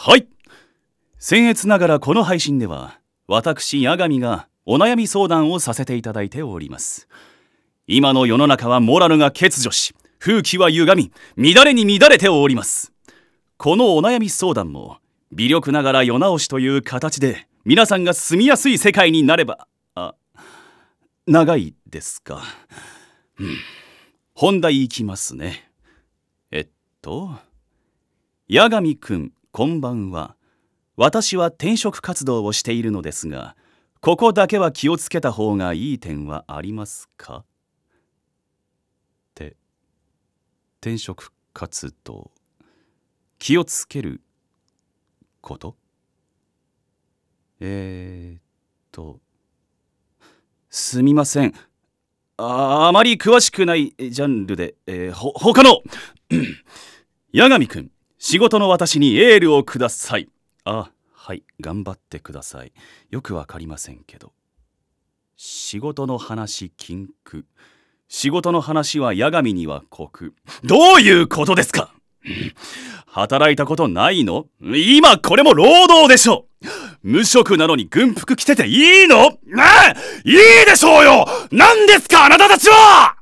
はい僭越ながらこの配信では私八神がお悩み相談をさせていただいております今の世の中はモラルが欠如し風紀は歪み乱れに乱れておりますこのお悩み相談も微力ながら世直しという形で皆さんが住みやすい世界になればあ長いですか、うん、本題いきますねえっと八神くんこんばんは。私は転職活動をしているのですが、ここだけは気をつけた方がいい点はありますかて、転職活動。気をつけることえー、っと、すみません。ああまり詳しくないジャンルで、えー、ほ、他の 八神くん。仕事の私にエールをくださいあはい頑張ってくださいよくわかりませんけど仕事の話禁句仕事の話は矢神には酷どういうことですか働いたことないの今これも労働でしょ無職なのに軍服着てていいのねいいでしょうよ何ですかあなたたちは